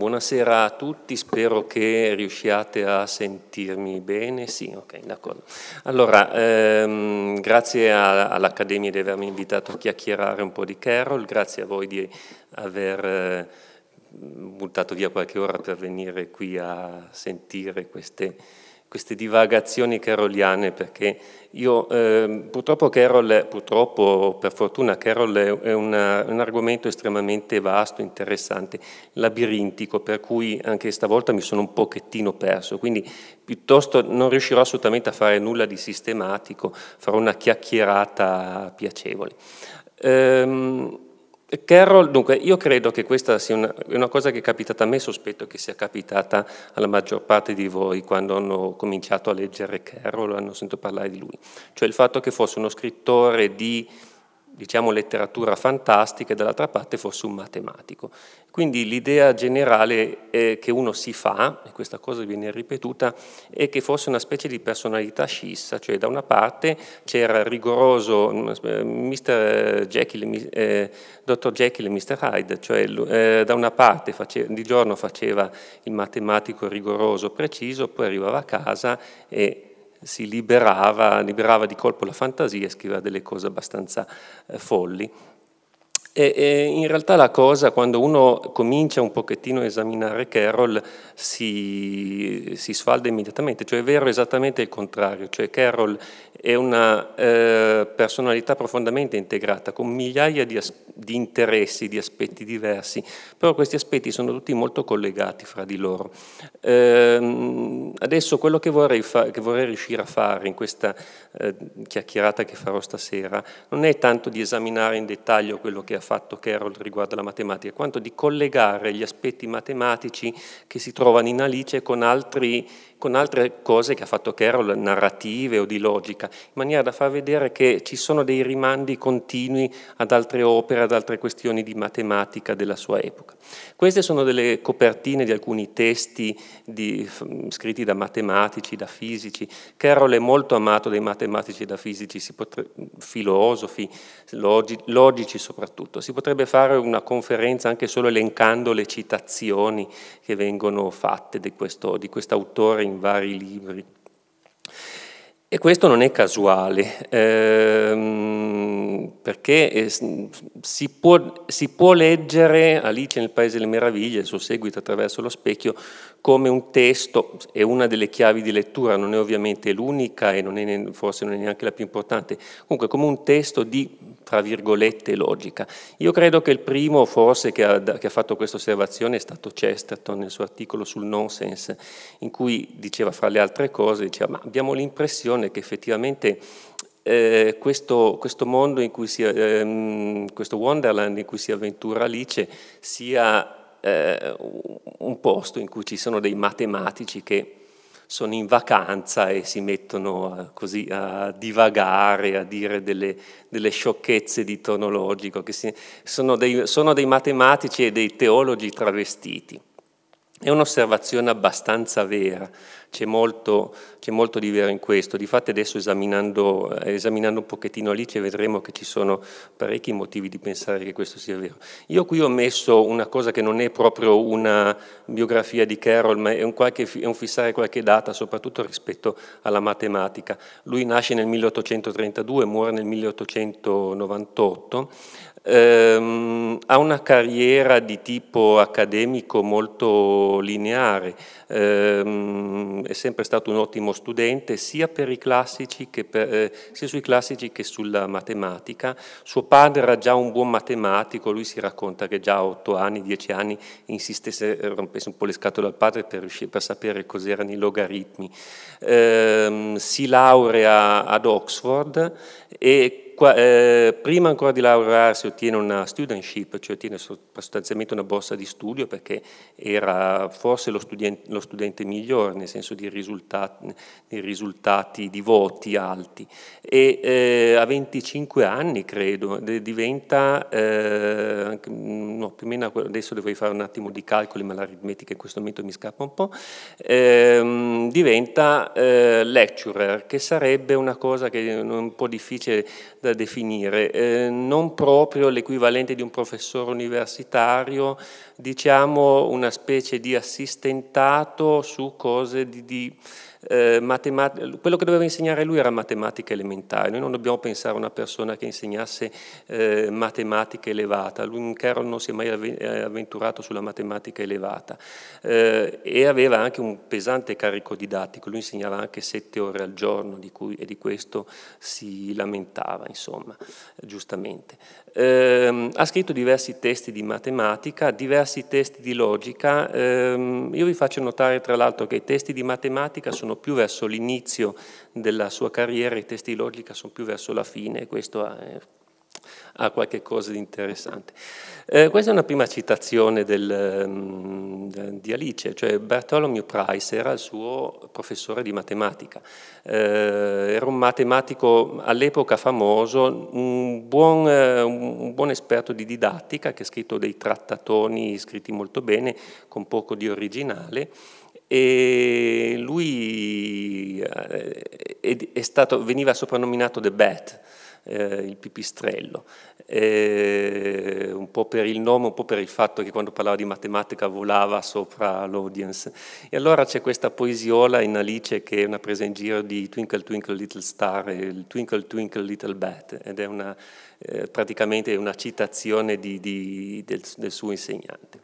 Buonasera a tutti, spero che riusciate a sentirmi bene. Sì, ok, d'accordo. Allora, ehm, grazie all'Accademia di avermi invitato a chiacchierare un po' di Carol, grazie a voi di aver eh, buttato via qualche ora per venire qui a sentire queste queste divagazioni caroliane, perché io eh, purtroppo, Carol, purtroppo per fortuna Carol è una, un argomento estremamente vasto, interessante, labirintico, per cui anche stavolta mi sono un pochettino perso, quindi piuttosto non riuscirò assolutamente a fare nulla di sistematico, farò una chiacchierata piacevole. Ehm, Carol, dunque, io credo che questa sia una, una, cosa che è capitata a me, sospetto che sia capitata alla maggior parte di voi quando hanno cominciato a leggere Carroll, hanno sentito parlare di lui, cioè il fatto che fosse uno scrittore di diciamo, letteratura fantastica e dall'altra parte fosse un matematico. Quindi l'idea generale che uno si fa, e questa cosa viene ripetuta, è che fosse una specie di personalità scissa, cioè da una parte c'era il rigoroso Mr. Mm, eh, Jekyll, eh, Dr. Jekyll e Mr. Hyde, cioè eh, da una parte faceva, di giorno faceva il matematico rigoroso, preciso, poi arrivava a casa e si liberava, liberava di colpo la fantasia e scriveva delle cose abbastanza eh, folli. E, e in realtà la cosa, quando uno comincia un pochettino a esaminare Carroll, si, si, sfalda immediatamente, cioè è vero esattamente il contrario, cioè Carroll è una eh, personalità profondamente integrata, con migliaia di, di, interessi, di aspetti diversi, però questi aspetti sono tutti molto collegati fra di loro. Eh, adesso quello che vorrei, che vorrei, riuscire a fare in questa eh, chiacchierata che farò stasera non è tanto di esaminare in dettaglio quello che ha fatto Carol riguardo alla matematica, quanto di collegare gli aspetti matematici che si trovano in Alice con altri con altre cose che ha fatto Carol, narrative o di logica, in maniera da far vedere che ci sono dei rimandi continui ad altre opere, ad altre questioni di matematica della sua epoca. Queste sono delle copertine di alcuni testi di, scritti da matematici, da fisici. Carol è molto amato dai matematici e da fisici, potrebbe, filosofi, logi, logici soprattutto. Si potrebbe fare una conferenza anche solo elencando le citazioni che vengono fatte di questo, di questo autore in vari libri. E questo non è casuale. Ehm, perché eh, si può, si può leggere Alice nel Paese delle Meraviglie, il suo seguito attraverso lo specchio, come un testo, è una delle chiavi di lettura, non è ovviamente l'unica e non è, forse non è neanche la più importante, comunque come un testo di, tra virgolette, logica. Io credo che il primo forse che ha, che ha fatto questa osservazione è stato Chesterton nel suo articolo sul nonsense, in cui diceva fra le altre cose, diceva, ma abbiamo l'impressione che effettivamente eh, questo, questo, mondo in cui si, ehm, questo Wonderland in cui si avventura Alice sia eh, un posto in cui ci sono dei matematici che sono in vacanza e si mettono a, eh, così a divagare, a dire delle, delle sciocchezze di tonologico, che si, sono, dei, sono dei matematici e dei teologi travestiti. È un'osservazione abbastanza vera, c'è molto, c'è molto, di vero in questo. Difatti adesso esaminando, esaminando un pochettino Alice vedremo che ci sono parecchi motivi di pensare che questo sia vero. Io qui ho messo una cosa che non è proprio una biografia di Carroll, ma è un, qualche, è un fissare qualche data, soprattutto rispetto alla matematica. Lui nasce nel 1832, muore nel 1898, Ehm, ha una carriera di tipo accademico molto lineare, ehm, è sempre stato un ottimo studente sia, per per, eh, sia sui classici che sulla matematica. Suo padre era già un buon matematico, lui si racconta che già a 8 anni, 10 anni insistesse, eh, rompesse un po' le scatole al padre per, riuscire, per sapere cos'erano i logaritmi. Ehm, si laurea ad Oxford e Qua, eh, prima ancora di laurearsi ottiene una studentship, cioè ottiene sostanzialmente una borsa di studio perché era forse lo, studente, lo studente migliore nel senso di risultati, risultati di voti alti e eh, a 25 anni credo diventa, eh, mm, no, più o meno adesso devo fare un attimo di calcoli ma l'aritmetica in questo momento mi scappa un po', ehm, diventa eh, lecturer che sarebbe una cosa che è un po' difficile da da definire, eh, non proprio l'equivalente di un professore universitario, diciamo una specie di assistentato su cose di, di eh, quello che doveva insegnare lui era matematica elementare, noi non dobbiamo pensare a una persona che insegnasse eh, matematica elevata, lui Carroll non si è mai eh, avventurato sulla matematica elevata eh, e aveva anche un pesante carico didattico, lui insegnava anche sette ore al giorno di cui, e di questo si lamentava, insomma, giustamente. Ehm, ha scritto diversi testi di matematica, diversi testi di logica, ehm, io vi faccio notare tra l'altro che i testi di matematica sono sono più verso l'inizio della sua carriera, i testi logica sono più verso la fine, e questo ha, eh, ha qualche cosa di interessante. Eh, questa è una prima citazione del, mm, di Alice, cioè Bartolomeo Price era il suo professore di matematica, eh, era un matematico all'epoca famoso, un buon, eh, un buon, esperto di didattica che ha scritto dei trattatoni scritti molto bene, con poco di originale, e lui eh, è stato, veniva soprannominato The Bat, eh, il pipistrello, e eh, un po' per il nome, un po' per il fatto che quando parlava di matematica volava sopra l'audience. E allora c'è questa poesiola in Alice che è una presa in giro di Twinkle Twinkle Little Star, il Twinkle Twinkle Little Bat, ed è una, eh, praticamente una citazione di, di, del, del suo insegnante.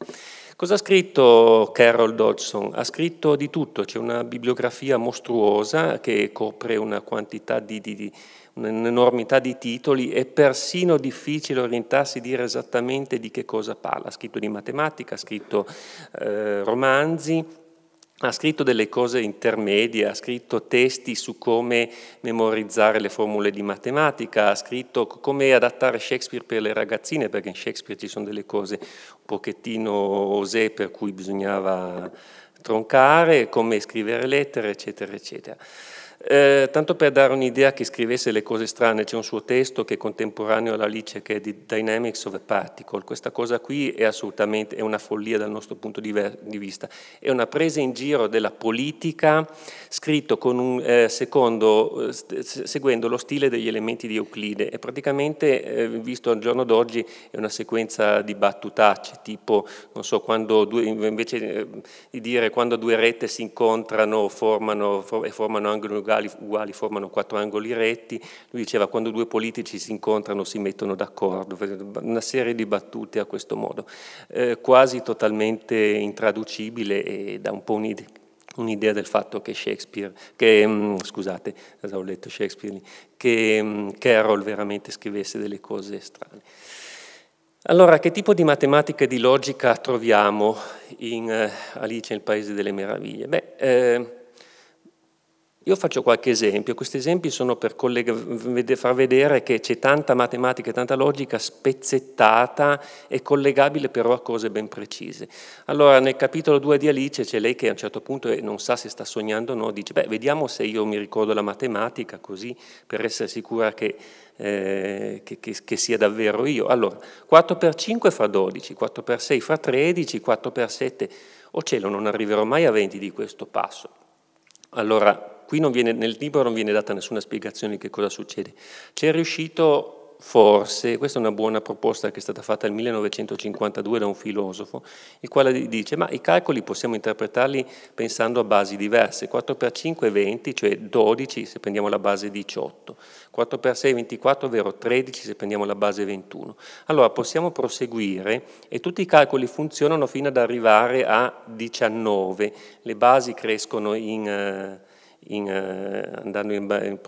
Cosa ha scritto Carol Dodgson? Ha scritto di tutto, c'è una bibliografia mostruosa che copre una quantità di, di, un'enormità di titoli, è persino difficile orientarsi e dire esattamente di che cosa parla. Ha scritto di matematica, ha scritto eh, romanzi, ha scritto delle cose intermedie, ha scritto testi su come memorizzare le formule di matematica, ha scritto come adattare Shakespeare per le ragazzine, perché in Shakespeare ci sono delle cose un pochettino osè per cui bisognava troncare, come scrivere lettere, eccetera, eccetera. Eh, tanto per dare un'idea che scrivesse le cose strane, c'è un suo testo che è contemporaneo alla Alice che è di Dynamics of a Particle. Questa cosa qui è assolutamente è una follia dal nostro punto di, di, vista. È una presa in giro della politica scritto un, eh, secondo, eh, seguendo lo stile degli elementi di Euclide. E praticamente, eh, visto al giorno d'oggi, è una sequenza di battutacce, tipo, non so, quando due, invece eh, di dire quando due rette si incontrano formano, for e formano angoli uguali, naturali uguali formano quattro angoli retti, lui diceva quando due politici si incontrano si mettono d'accordo, una serie di battute a questo modo, eh, quasi totalmente intraducibile e da un po' un'idea un'idea del fatto che Shakespeare, che, mm, scusate, ho letto Shakespeare, che mm, Carroll veramente scrivesse delle cose strane. Allora, che tipo di matematica e di logica troviamo in eh, Alice nel Paese delle Meraviglie? Beh, eh, io faccio qualche esempio, questi esempi sono per far vedere che c'è tanta matematica e tanta logica spezzettata e collegabile però a cose ben precise. Allora nel capitolo 2 di Alice c'è lei che a un certo punto eh, non sa se sta sognando o no, dice beh vediamo se io mi ricordo la matematica così per essere sicura che, eh, che, che, che sia davvero io. Allora 4 per 5 fa 12, 4 per 6 fa 13, 4 per 7, oh cielo non arriverò mai a 20 di questo passo. Allora Qui viene, nel libro non viene data nessuna spiegazione di che cosa succede. C'è riuscito forse, questa è una buona proposta che è stata fatta nel 1952 da un filosofo, il quale dice ma i calcoli possiamo interpretarli pensando a basi diverse, 4 per 5 è 20, cioè 12 se prendiamo la base 18, 4 per 6 è 24, ovvero 13 se prendiamo la base 21. Allora possiamo proseguire e tutti i calcoli funzionano fino ad arrivare a 19, le basi crescono in... Eh, in, eh, andando in, in,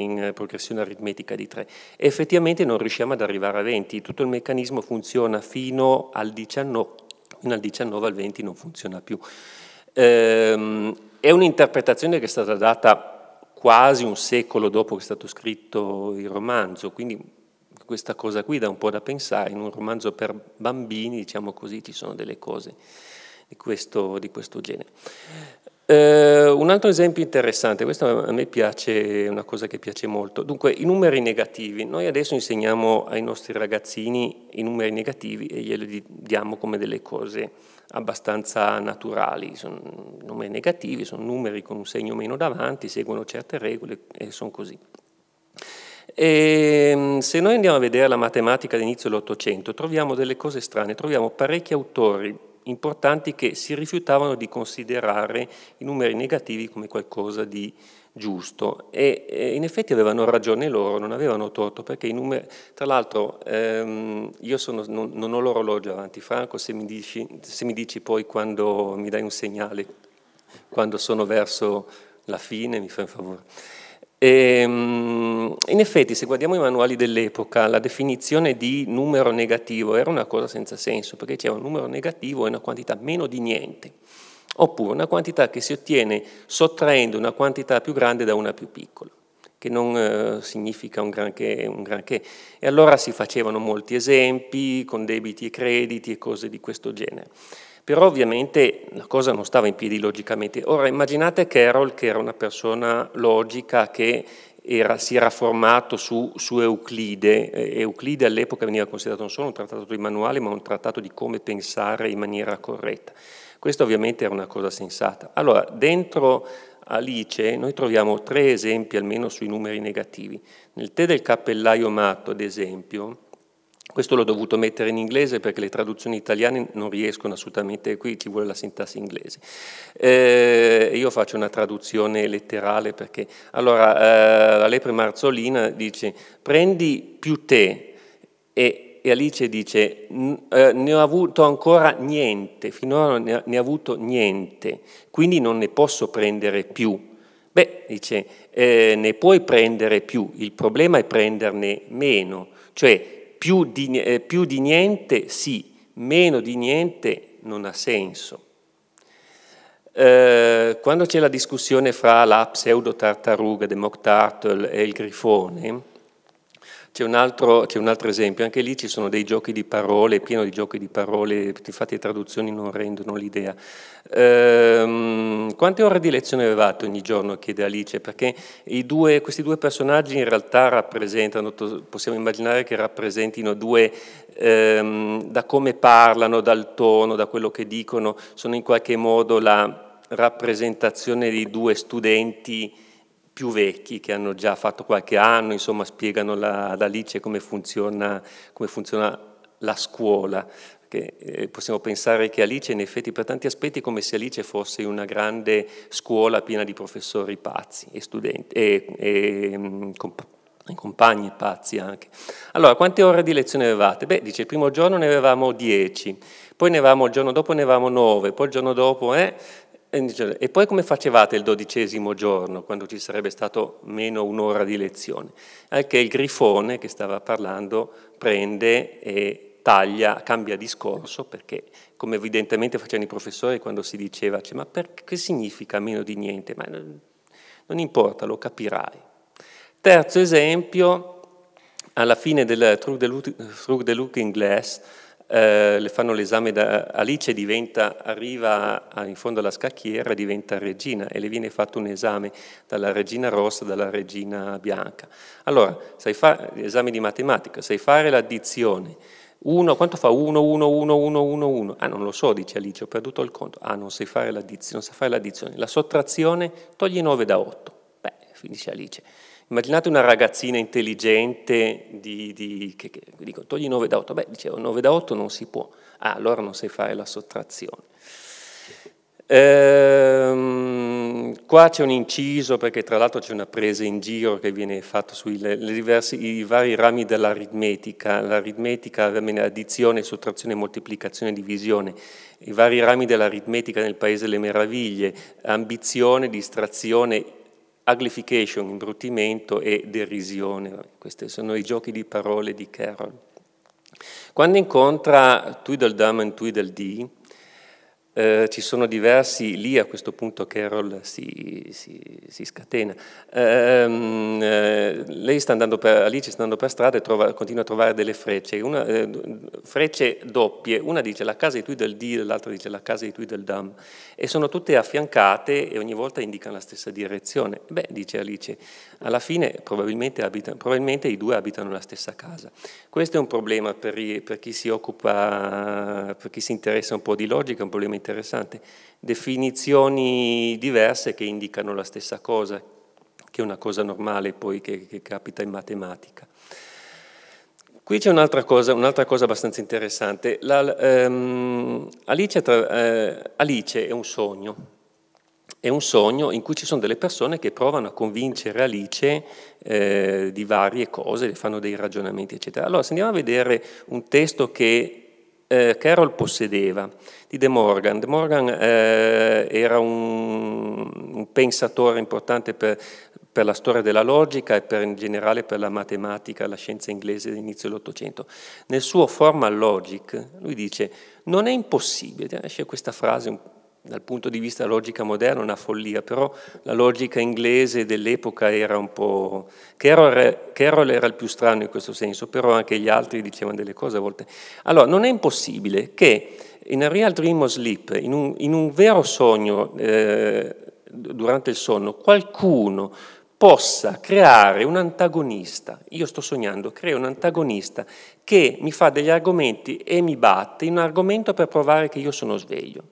in, eh, progressione aritmetica di 3 effettivamente non riusciamo ad arrivare a 20, tutto il meccanismo funziona fino al 19, fino al, 19 al 20 non funziona più. Ehm, è un'interpretazione che è stata data quasi un secolo dopo che è stato scritto il romanzo, quindi questa cosa qui dà un po' da pensare, in un romanzo per bambini, diciamo così, ci sono delle cose di questo, di questo genere. Eh, un altro esempio interessante, questo a me piace, è una cosa che piace molto. Dunque, i numeri negativi. Noi adesso insegniamo ai nostri ragazzini i numeri negativi e glieli diamo come delle cose abbastanza naturali. Sono numeri negativi, sono numeri con un segno meno davanti, seguono certe regole e sono così. E ehm, se noi andiamo a vedere la matematica all'inizio dell'Ottocento, troviamo delle cose strane, troviamo parecchi autori importanti che si rifiutavano di considerare i numeri negativi come qualcosa di giusto e, e in effetti avevano ragione loro, non avevano torto perché i numeri, tra l'altro ehm, io sono, non, non, ho l'orologio avanti Franco, se mi, dici, se mi dici poi quando mi dai un segnale, quando sono verso la fine mi fai un favore. E, ehm, in effetti, se guardiamo i manuali dell'epoca, la definizione di numero negativo era una cosa senza senso, perché c'era un numero negativo e una quantità meno di niente, oppure una quantità che si ottiene sottraendo una quantità più grande da una più piccola che non eh, significa un granché, un granché. E allora si facevano molti esempi con debiti e crediti e cose di questo genere. Però ovviamente la cosa non stava in piedi logicamente. Ora immaginate Carol che era una persona logica che era, si era formato su, su Euclide. Euclide all'epoca veniva considerato non solo un trattato di manuale, ma un trattato di come pensare in maniera corretta. Questa ovviamente era una cosa sensata. Allora, dentro Alice noi troviamo tre esempi almeno sui numeri negativi. Nel tè del cappellaio matto, ad esempio, questo l'ho dovuto mettere in inglese perché le traduzioni italiane non riescono assolutamente qui, ci vuole la sintassi inglese. Eh, io faccio una traduzione letterale perché... Allora, eh, la lepre marzolina dice prendi più te e, e Alice dice eh, ne ho avuto ancora niente, finora ne ho, ne ho avuto niente, quindi non ne posso prendere più. Beh, dice, eh, ne puoi prendere più, il problema è prenderne meno, cioè più di, eh, più di niente sì, meno di niente non ha senso. Eh, quando c'è la discussione fra la pseudo tartaruga, the mock turtle e il grifone, c'è un, un, altro, esempio, anche lì ci sono dei giochi di parole, pieno di giochi di parole, infatti le traduzioni non rendono l'idea. Ehm, quante ore di lezione avevate ogni giorno, chiede Alice, perché due, questi due personaggi in realtà rappresentano, possiamo immaginare che rappresentino due, ehm, da come parlano, dal tono, da quello che dicono, sono in qualche modo la rappresentazione di due studenti più vecchi che hanno già fatto qualche anno, insomma spiegano la, ad Alice come funziona, come funziona la scuola. Che, eh, possiamo pensare che Alice in effetti per tanti aspetti è come se Alice fosse una grande scuola piena di professori pazzi e studenti, e, e mm, comp compagni pazzi anche. Allora, quante ore di lezione avevate? Beh, dice, il primo giorno ne avevamo 10, poi ne avevamo, il giorno dopo ne avevamo 9, poi il giorno dopo, eh, e poi come facevate il dodicesimo giorno, quando ci sarebbe stato meno un'ora di lezione? Al che il grifone che stava parlando prende e taglia, cambia discorso, perché come evidentemente facevano i professori quando si diceva, cioè, ma che significa meno di niente? Ma non, non importa, lo capirai. Terzo esempio, alla fine del Through the Looking Glass, eh, le fanno l'esame da Alice, diventa, arriva in fondo alla scacchiera, diventa regina e le viene fatto un esame dalla regina rossa, dalla regina bianca. Allora, sai fare l'esame di matematica, sai fare l'addizione. Uno, quanto fa 1, 1, 1, 1, 1, 1? Ah, non lo so, dice Alice, ho perduto il conto. Ah, non sai fare l'addizione, non sai fare l'addizione. La sottrazione, togli 9 da 8. Beh, finisce Alice. Immaginate una ragazzina intelligente di, di che, che, dico, togli 9 da 8, beh, dicevo 9 da 8 non si può, ah, allora non sai fare la sottrazione. Ehm, qua c'è un inciso perché tra l'altro c'è una presa in giro che viene fatta sui le, le diversi, i vari rami dell'aritmetica, l'aritmetica, addizione, sottrazione, moltiplicazione, divisione, i vari rami dell'aritmetica nel Paese delle Meraviglie, ambizione, distrazione, uglification, imbruttimento e derisione. Questi sono i giochi di parole di Carol. Quando incontra Tweedledum e Tweedledee, eh, ci sono diversi, lì a questo punto Carol si, si, si scatena, ehm, eh, lei sta andando per, Alice sta andando per strada e trova, continua a trovare delle frecce, una, eh, frecce doppie, una dice la casa di tui del di, l'altra dice la casa di tui del dam, e sono tutte affiancate e ogni volta indicano la stessa direzione. Beh, dice Alice, alla fine probabilmente, abita, probabilmente i due abitano la stessa casa. Questo è un problema per, per chi si occupa, per chi si interessa un po' di logica, è un problema interessante interessante, definizioni diverse che indicano la stessa cosa, che è una cosa normale poi che, che capita in matematica. Qui c'è un'altra cosa, un cosa, abbastanza interessante. La, ehm, Alice, tra, eh, Alice, è un sogno, è un sogno in cui ci sono delle persone che provano a convincere Alice eh, di varie cose, le fanno dei ragionamenti, eccetera. Allora, se andiamo a vedere un testo che eh, Carroll possedeva, di De Morgan. De Morgan eh, era un, un, pensatore importante per, per, la storia della logica e per, in generale per la matematica, la scienza inglese dell'inizio dell'Ottocento. Nel suo Formal Logic lui dice non è impossibile, esce questa frase dal punto di vista logica moderna è una follia, però la logica inglese dell'epoca era un po'... Carroll, Carroll era il più strano in questo senso, però anche gli altri dicevano delle cose a volte. Allora, non è impossibile che in a real dream of sleep, in un, in un vero sogno eh, durante il sonno, qualcuno possa creare un antagonista. Io sto sognando, creo un antagonista che mi fa degli argomenti e mi batte in un argomento per provare che io sono sveglio.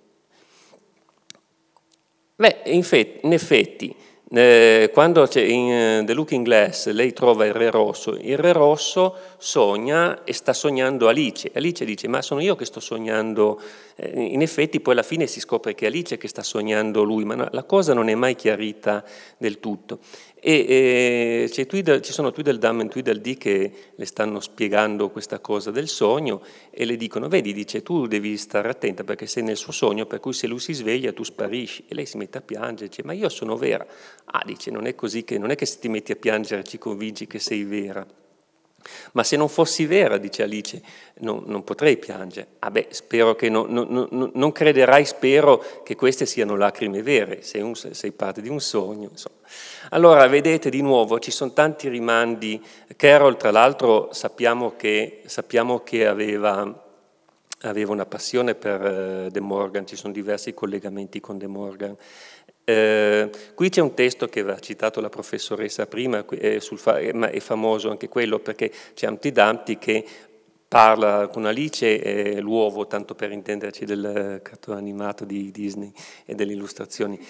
Beh, in, effetti, eh, quando in eh, The Looking Glass lei trova il re rosso, il re rosso sogna e sta sognando Alice. Alice dice, ma sono io che sto sognando. Eh, in effetti poi alla fine si scopre che è Alice che sta sognando lui, ma no, la cosa non è mai chiarita del tutto. E, eh, Twiddle, ci sono Tweedledum e Tweedledee che le stanno spiegando questa cosa del sogno e le dicono, vedi, dice, tu devi stare attenta perché sei nel suo sogno, per cui se lui si sveglia tu sparisci. E lei si mette a piangere, dice, ma io sono vera. Ah, dice, non è così che, non è che se ti metti a piangere ci convinci che sei vera. Ma se non fossi vera, dice Alice, non, non potrei piangere. Ah beh, spero che no, no, no, non crederai, spero che queste siano lacrime vere, sei, un, sei parte di un sogno. Insomma. Allora, vedete di nuovo, ci sono tanti rimandi. Carol, tra l'altro, sappiamo che, sappiamo che aveva, aveva, una passione per eh, De Morgan, ci sono diversi collegamenti con De Morgan. Eh, qui c'è un testo che aveva citato la professoressa prima, eh, fa- eh, ma è famoso anche quello perché c'è Amtidanti che parla con Alice l'uovo, tanto per intenderci del cartone animato di Disney e delle illustrazioni,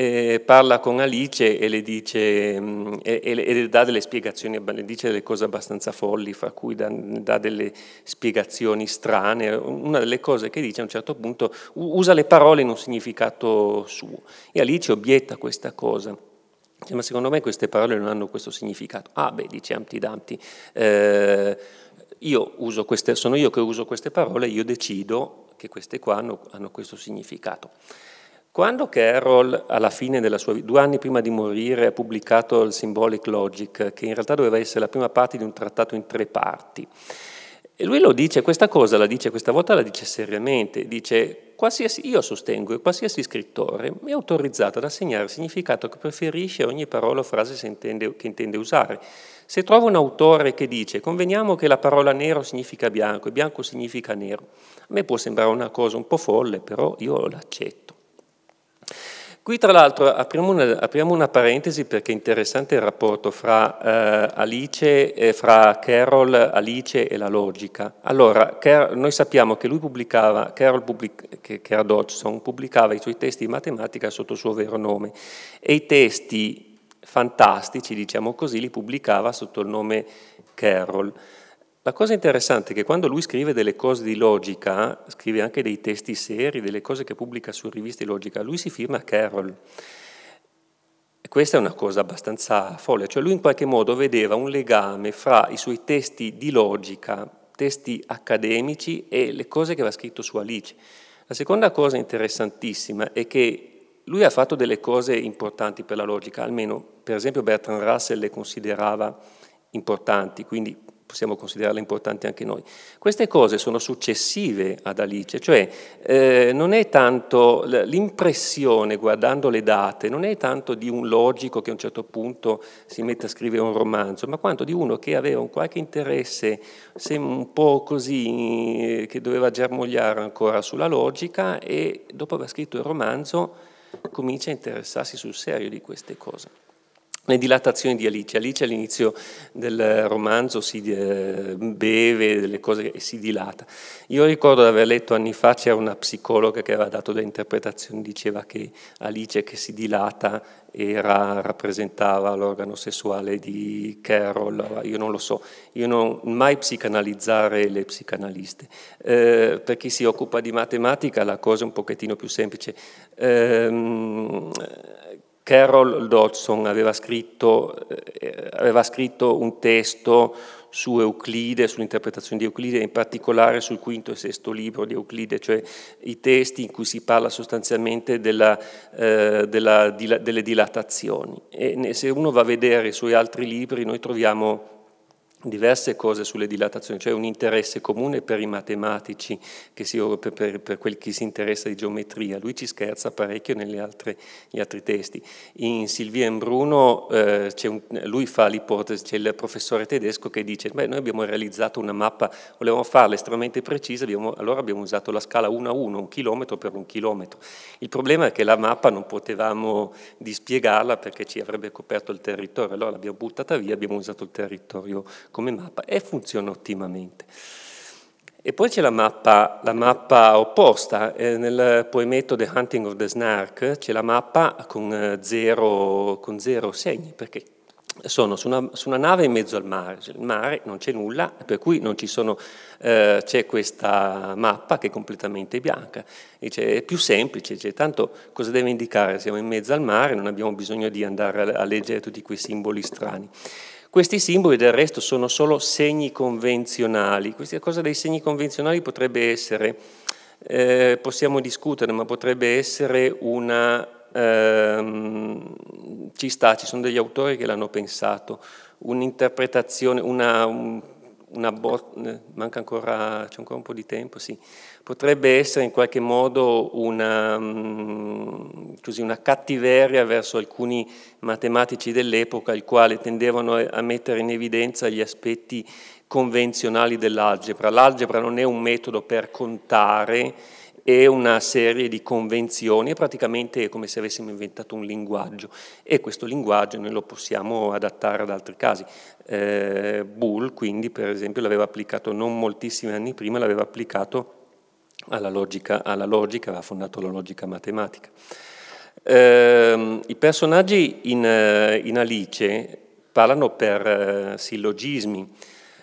eh, parla con Alice e le dice, mm, e, e, e, dà delle spiegazioni, le dice delle cose abbastanza folli, fra cui dà, dà, delle spiegazioni strane. Una delle cose che dice a un certo punto usa le parole in un significato suo e Alice obietta questa cosa. Dice, ma secondo me queste parole non hanno questo significato. Ah, beh, dice Amti Damti. Eh, io queste, sono io che uso queste parole, io decido che queste qua hanno, hanno questo significato. Quando Carroll, alla fine della sua vita, due anni prima di morire, ha pubblicato il Symbolic Logic, che in realtà doveva essere la prima parte di un trattato in tre parti, e lui lo dice, questa cosa la dice, questa volta la dice seriamente, dice, io sostengo che qualsiasi scrittore è autorizzato ad assegnare il significato che preferisce a ogni parola o frase intende, che intende usare. Se trovo un autore che dice, conveniamo che la parola nero significa bianco e bianco significa nero, a me può sembrare una cosa un po' folle, però io l'accetto. Qui tra l'altro apriamo, apriamo, una parentesi perché è interessante il rapporto fra, eh, Alice, eh, fra Carroll, Alice e la logica. Allora, Car noi sappiamo che lui pubblicava, Carroll pubblic che, che era Dodgson, pubblicava i suoi testi di matematica sotto il suo vero nome e i testi fantastici, diciamo così, li pubblicava sotto il nome Carroll. La cosa interessante è che quando lui scrive delle cose di logica, scrive anche dei testi seri, delle cose che pubblica su riviste di logica, lui si firma Carroll. questa è una cosa abbastanza folle, cioè lui in qualche modo vedeva un legame fra i suoi testi di logica, testi accademici e le cose che aveva scritto su Alice. La seconda cosa interessantissima è che lui ha fatto delle cose importanti per la logica, almeno per esempio Bertrand Russell le considerava importanti, quindi possiamo considerarla importante anche noi. Queste cose sono successive ad Alice, cioè eh, non è tanto l'impressione, guardando le date, non è tanto di un logico che a un certo punto si mette a scrivere un romanzo, ma quanto di uno che aveva un qualche interesse, un po' così, eh, che doveva germogliare ancora sulla logica e dopo aver scritto il romanzo comincia a interessarsi sul serio di queste cose le dilatazioni di Alice. Alice all'inizio del romanzo si eh, beve delle cose e si dilata. Io ricordo di aver letto anni fa, c'era una psicologa che aveva dato delle interpretazioni, diceva che Alice che si dilata era, rappresentava l'organo sessuale di Carol, io non lo so, io non mai psicanalizzare le psicanaliste. Eh, per chi si occupa di matematica la cosa è un pochettino più semplice. Eh, Carol Dodson aveva scritto, eh, aveva scritto un testo su Euclide, sull'interpretazione di Euclide, in particolare sul quinto e sesto libro di Euclide, cioè i testi in cui si parla sostanzialmente della, eh, della, della, delle dilatazioni. E se uno va a vedere i suoi altri libri, noi troviamo diverse cose sulle dilatazioni, cioè un interesse comune per i matematici, si, per, per, per quel che si interessa di geometria. Lui ci scherza parecchio negli altri, altri testi. In Silvia Imbruno eh, un, lui fa l'ipotesi, c'è il professore tedesco che dice beh noi abbiamo realizzato una mappa, volevamo farla estremamente precisa, abbiamo, allora abbiamo usato la scala 1 a 1, un chilometro per un chilometro. Il problema è che la mappa non potevamo dispiegarla perché ci avrebbe coperto il territorio, allora l'abbiamo buttata via, abbiamo usato il territorio come mappa e funziona ottimamente. E poi c'è la mappa, la mappa opposta, eh, nel poemetto The Hunting of the Snark c'è la mappa con eh, zero, con zero segni, perché sono su una, su una, nave in mezzo al mare, il mare non c'è nulla, per cui sono, eh, c'è questa mappa che è completamente bianca, Dice, è più semplice, cioè, tanto cosa deve indicare? Siamo in mezzo al mare, non abbiamo bisogno di andare a leggere tutti quei simboli strani. Questi simboli del resto sono solo segni convenzionali. Questa cosa dei segni convenzionali potrebbe essere, eh, possiamo discutere, ma potrebbe essere una... Ehm, ci sta, ci sono degli autori che l'hanno pensato, un'interpretazione, una... Un, eh, manca ancora, c'è ancora un po' di tempo, sì. potrebbe essere in qualche modo una, mm, così, una cattiveria verso alcuni matematici dell'epoca, il quale tendevano a mettere in evidenza gli aspetti convenzionali dell'algebra. L'algebra non è un metodo per contare, e una serie di convenzioni, è praticamente come se avessimo inventato un linguaggio e questo linguaggio noi lo possiamo adattare ad altri casi. Eh, Bull quindi per esempio l'aveva applicato non moltissimi anni prima, l'aveva applicato alla logica, alla logica, aveva fondato la logica matematica. Eh, I personaggi in, eh, in, Alice parlano per eh, sillogismi,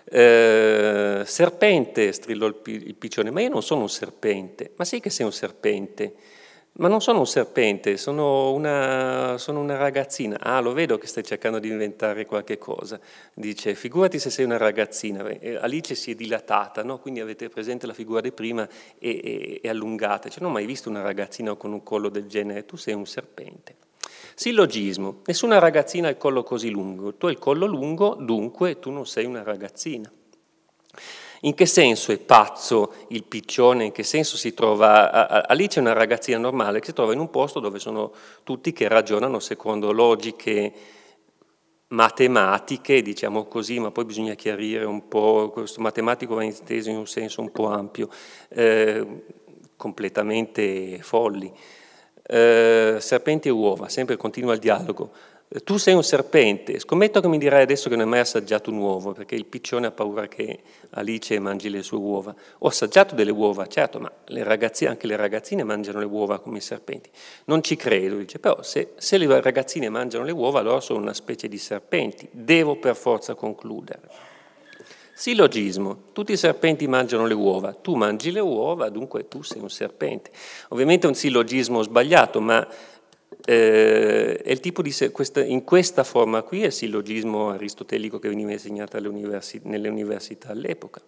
eh, serpente, strillò il, piccione, ma io non sono un serpente. Ma sì che sei un serpente. Ma non sono un serpente, sono una, sono una ragazzina. Ah, lo vedo che stai cercando di inventare qualche cosa. Dice, figurati se sei una ragazzina. Eh, Alice si è dilatata, no? quindi avete presente la figura di prima e, e, e allungata. Cioè, non ho mai visto una ragazzina con un collo del genere, tu sei un serpente. Sillogismo. Nessuna ragazzina ha il collo così lungo. Tu hai il collo lungo, dunque tu non sei una ragazzina. In che senso è pazzo il piccione? In che senso si trova... Alice è una ragazzina normale che si trova in un posto dove sono tutti che ragionano secondo logiche matematiche, diciamo così, ma poi bisogna chiarire un po', questo matematico va inteso in un senso un po' ampio, eh, completamente folli eh, serpente e uova, sempre continua il dialogo. Eh, tu sei un serpente, scommetto che mi dirai adesso che non hai mai assaggiato un uovo, perché il piccione ha paura che Alice mangi le sue uova. Ho assaggiato delle uova, certo, ma le ragazzi, anche le ragazzine mangiano le uova come i serpenti. Non ci credo, dice, però se, se le ragazzine mangiano le uova, allora sono una specie di serpenti, devo per forza concludere. Sillogismo, tutti i serpenti mangiano le uova, tu mangi le uova, dunque tu sei un serpente. Ovviamente è un sillogismo sbagliato, ma eh, è il tipo di, in questa forma qui è il sillogismo aristotelico che veniva insegnato universi, nelle università all'epoca.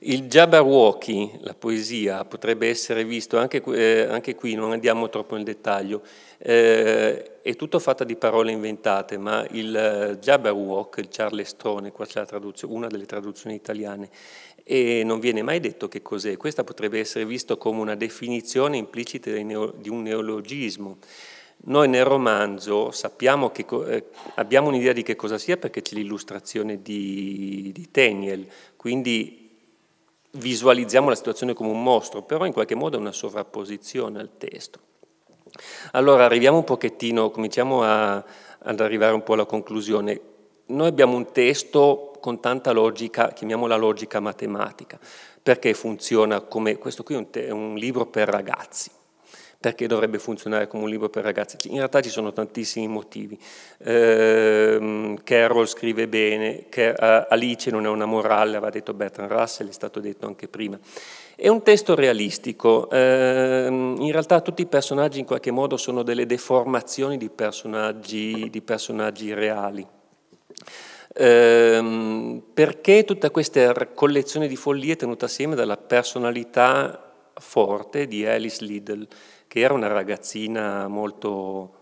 Il Jabberwocky, la poesia, potrebbe essere visto, anche, eh, anche qui non andiamo troppo nel dettaglio, eh, è tutto fatto di parole inventate, ma il eh, Jabberwock, il Charlestrone, qua c'è una delle traduzioni italiane, e non viene mai detto che cos'è. Questa potrebbe essere vista come una definizione implicita di un neologismo. Noi nel romanzo sappiamo che, eh, abbiamo un'idea di che cosa sia perché c'è l'illustrazione di, di Teniel, quindi visualizziamo la situazione come un mostro, però in qualche modo è una sovrapposizione al testo. Allora arriviamo un pochettino, cominciamo a, ad arrivare un po' alla conclusione. Noi abbiamo un testo con tanta logica, chiamiamola logica matematica, perché funziona come questo qui è un, te, è un libro per ragazzi perché dovrebbe funzionare come un libro per ragazzi. In realtà ci sono tantissimi motivi. Eh, Carroll scrive bene, Alice non è una morale, aveva detto Bertrand Russell, è stato detto anche prima. È un testo realistico, eh, in realtà tutti i personaggi in qualche modo sono delle deformazioni di personaggi, di personaggi reali. Ehm, perché tutta questa collezione di follie è tenuta assieme dalla personalità forte di Alice Liddell, che era una ragazzina molto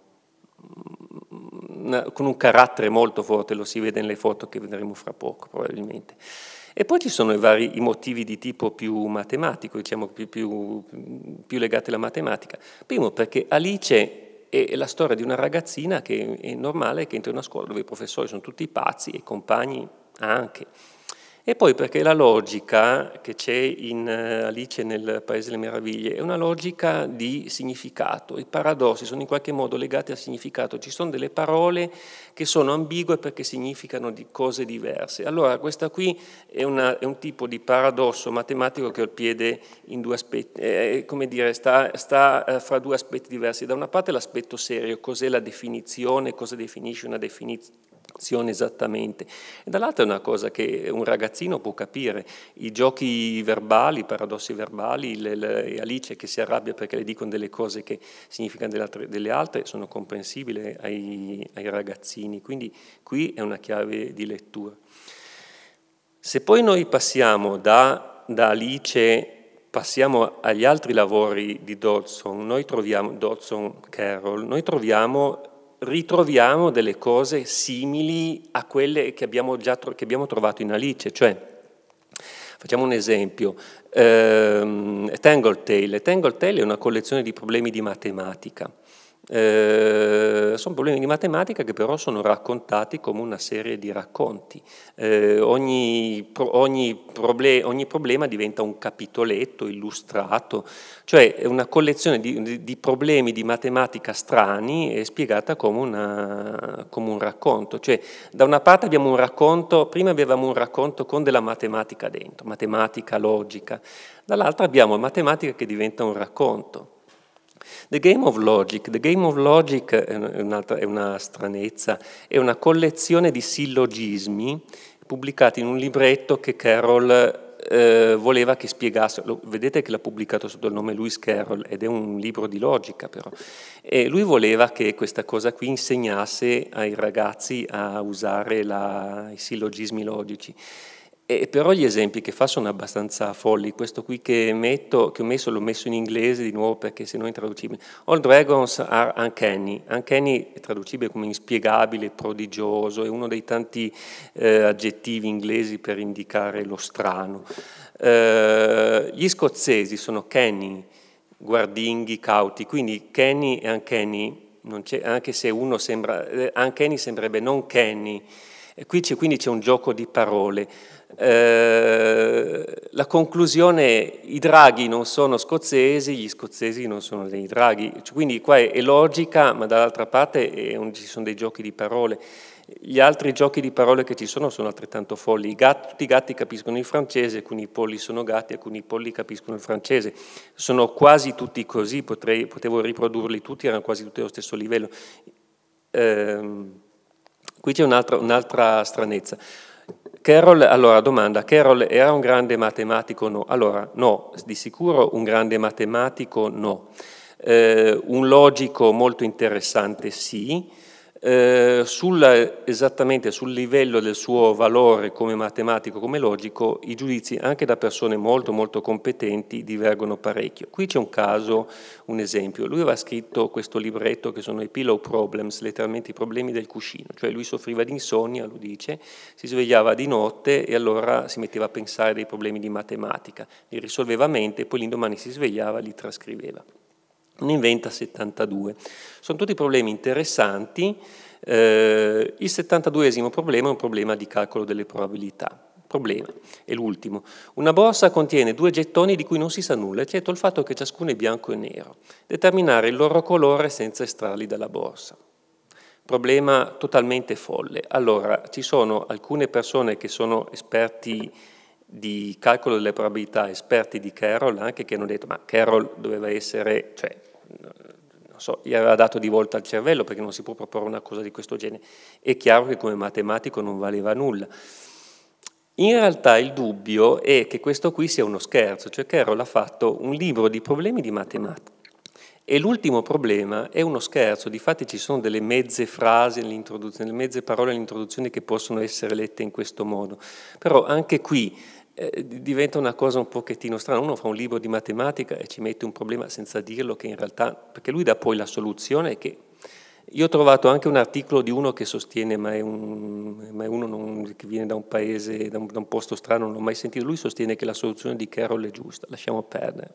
mm, mm, con un carattere molto forte, lo si vede nelle foto che vedremo fra poco probabilmente. E poi ci sono i vari i motivi di tipo più matematico, diciamo più, più, più, legati alla matematica. Primo perché Alice è la storia di una ragazzina che è normale che entra in una scuola dove i professori sono tutti pazzi e i compagni anche. E poi perché la logica che c'è in eh, Alice nel Paese delle Meraviglie è una logica di significato, i paradossi sono in qualche modo legati al significato, ci sono delle parole che sono ambigue perché significano di cose diverse. Allora questo qui è, una, è un tipo di paradosso matematico che ho il piede in due aspetti, eh, eh come dire, sta, sta, eh, fra due aspetti diversi. Da una parte l'aspetto serio, cos'è la definizione, cosa definisce una definizione funziona esattamente. E dall'altra è una cosa che un ragazzino può capire, i giochi verbali, i paradossi verbali, le, le, Alice che si arrabbia perché le dicono delle cose che significano delle altre, delle altre sono comprensibili ai, ai ragazzini, quindi qui è una chiave di lettura. Se poi noi passiamo da, da, Alice, passiamo agli altri lavori di Dodson, noi troviamo, Dodson Carroll, noi troviamo ritroviamo delle cose simili a quelle che abbiamo, già, che abbiamo trovato in Alice, cioè Facciamo un esempio, ehm, Tangle Tale. Tangle Tale è una collezione di problemi di matematica. Eh, sono problemi di matematica che però sono raccontati come una serie di racconti. Eh, ogni, ogni, proble, ogni, problema diventa un capitoletto illustrato, cioè è una collezione di, di, di, problemi di matematica strani e spiegata come, una, come un racconto. Cioè, da una parte abbiamo un racconto, prima avevamo un racconto con della matematica dentro, matematica, logica, dall'altra abbiamo matematica che diventa un racconto. The Game of Logic. The Game of Logic è, è una stranezza, è una collezione di sillogismi pubblicati in un libretto che Carroll eh, voleva che spiegasse, lo, vedete che l'ha pubblicato sotto il nome Lewis Carroll ed è un libro di logica però, e lui voleva che questa cosa qui insegnasse ai ragazzi a usare la, i sillogismi logici. E però gli esempi che fa sono abbastanza folli. Questo qui che, metto, che ho messo l'ho messo in inglese di nuovo perché se no è intraducibile. All Dragons are uncanny. Uncanny è traducibile come inspiegabile, prodigioso, è uno dei tanti eh, aggettivi inglesi per indicare lo strano. Eh, gli scozzesi sono canny, guardinghi, cauti, quindi canny e uncanny, anche se uno sembra, eh, uncanny sembrerebbe non canny, e qui c'è, quindi c'è un gioco di parole. Eh, la conclusione, è i draghi non sono scozzesi, gli scozzesi non sono dei draghi, cioè, quindi qua è, è logica, ma dall'altra parte un, ci sono dei giochi di parole. Gli altri giochi di parole che ci sono sono altrettanto folli. Gatti, tutti i gatti capiscono il francese, alcuni polli sono gatti, alcuni polli capiscono il francese. Sono quasi tutti così, potrei, potevo riprodurli tutti, erano quasi tutti allo stesso livello. Eh, Qui c'è un'altra, un'altra stranezza. Carol, allora domanda, Carol era un grande matematico? No. Allora, no, di sicuro un grande matematico no. Eh, un logico molto interessante sì, eh, sul, esattamente sul livello del suo valore come matematico, come logico, i giudizi anche da persone molto molto competenti divergono parecchio. Qui c'è un caso, un esempio. Lui aveva scritto questo libretto che sono i pillow problems, letteralmente i problemi del cuscino, cioè lui soffriva di insonnia, lo dice, si svegliava di notte e allora si metteva a pensare dei problemi di matematica, li risolveva a mente e poi l'indomani si svegliava e li trascriveva ne inventa 72. Sono tutti problemi interessanti. Eh, il 72 problema è un problema di calcolo delle probabilità. Problema, è l'ultimo. Una borsa contiene due gettoni di cui non si sa nulla, eccetto il fatto che ciascuno è bianco e nero. Determinare il loro colore senza estrarli dalla borsa. Problema totalmente folle. Allora, ci sono alcune persone che sono esperti di calcolo delle probabilità esperti di Carroll, anche che hanno detto ma Carroll doveva essere, cioè, non so, gli aveva dato di volta al cervello perché non si può proporre una cosa di questo genere. È chiaro che come matematico non valeva nulla. In realtà il dubbio è che questo qui sia uno scherzo, cioè Carroll ha fatto un libro di problemi di matematica e l'ultimo problema è uno scherzo, difatti ci sono delle mezze frasi, delle mezze parole all'introduzione che possono essere lette in questo modo, però anche qui eh, diventa una cosa un pochettino strana. Uno fa un libro di matematica e ci mette un problema senza dirlo che in realtà, perché lui dà poi la soluzione che... Io ho trovato anche un articolo di uno che sostiene, ma è, un, ma è uno non, che viene da un paese, da un, da un posto strano, non l'ho mai sentito, lui sostiene che la soluzione di Carroll è giusta, lasciamo perdere.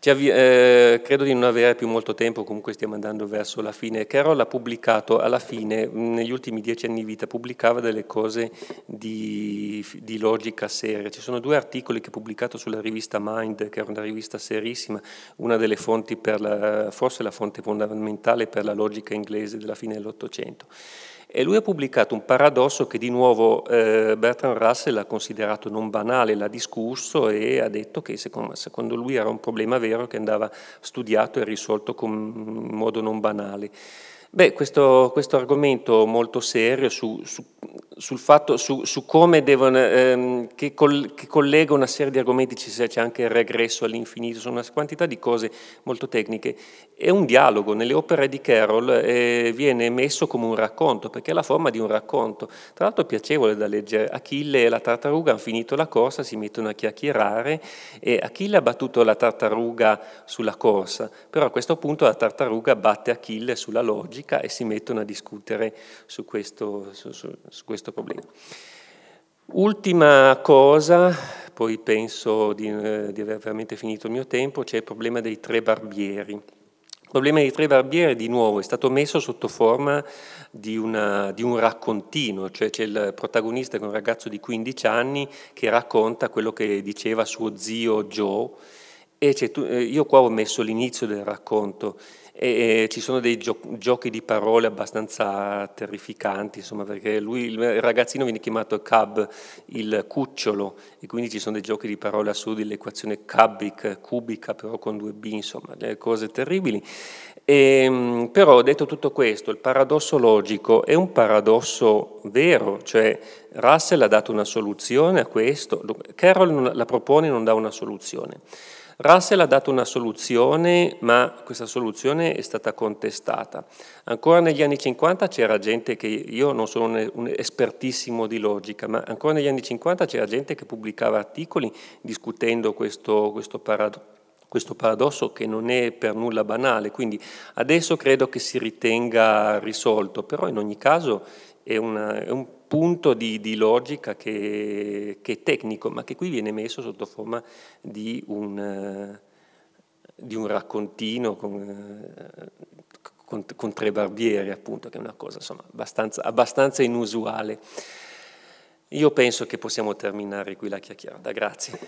Eh, credo di non avere più molto tempo, comunque stiamo andando verso la fine. Carol ha pubblicato alla fine, negli ultimi dieci anni di vita, pubblicava delle cose di, di logica seria. Ci sono due articoli che ha pubblicato sulla rivista Mind, che era una rivista serissima, una delle fonti, la, forse la fonte fondamentale per la logica inglese della fine dell'Ottocento. E lui ha pubblicato un paradosso che di nuovo eh, Bertrand Russell ha considerato non banale, l'ha discusso e ha detto che secondo, secondo lui era un problema vero che andava studiato e risolto con, in modo non banale. Beh, questo, questo, argomento molto serio su, su sul fatto, su, su come devono, ehm, che, col, che, collega una serie di argomenti, c'è anche il regresso all'infinito, sono una quantità di cose molto tecniche. È un dialogo, nelle opere di Carroll eh, viene messo come un racconto, perché è la forma di un racconto. Tra l'altro è piacevole da leggere, Achille e la tartaruga hanno finito la corsa, si mettono a chiacchierare e Achille ha battuto la tartaruga sulla corsa, però a questo punto la tartaruga batte Achille sulla logica e si mettono a discutere su questo, su, su, su questo questo problema. Ultima cosa, poi penso di, eh, di aver veramente finito il mio tempo, c'è il problema dei tre barbieri. Il problema dei tre barbieri, di nuovo, è stato messo sotto forma di, una, di un raccontino, cioè c'è il protagonista che è un ragazzo di 15 anni che racconta quello che diceva suo zio Joe, e eh, io qua ho messo l'inizio del racconto, e, ci sono dei gio- giochi di parole abbastanza terrificanti, insomma, perché lui, il ragazzino viene chiamato Cub, il cucciolo, e quindi ci sono dei giochi di parole assurdi, l'equazione cubic, cubica però con due B, insomma, delle cose terribili. E, ehm, però detto tutto questo, il paradosso logico è un paradosso vero, cioè Russell ha dato una soluzione a questo, Carroll la propone e non dà una soluzione. Russell ha dato una soluzione, ma questa soluzione è stata contestata. Ancora negli anni 50 c'era gente che, io non sono un, espertissimo di logica, ma ancora negli anni 50 c'era gente che pubblicava articoli discutendo questo, questo paradosso questo paradosso che non è per nulla banale, quindi adesso credo che si ritenga risolto, però in ogni caso è, una, è un punto di, di logica che, che, è tecnico, ma che qui viene messo sotto forma di un, eh, di un raccontino con, eh, con, con, tre barbieri, appunto, che è una cosa insomma, abbastanza, abbastanza inusuale. Io penso che possiamo terminare qui la chiacchierata. Grazie.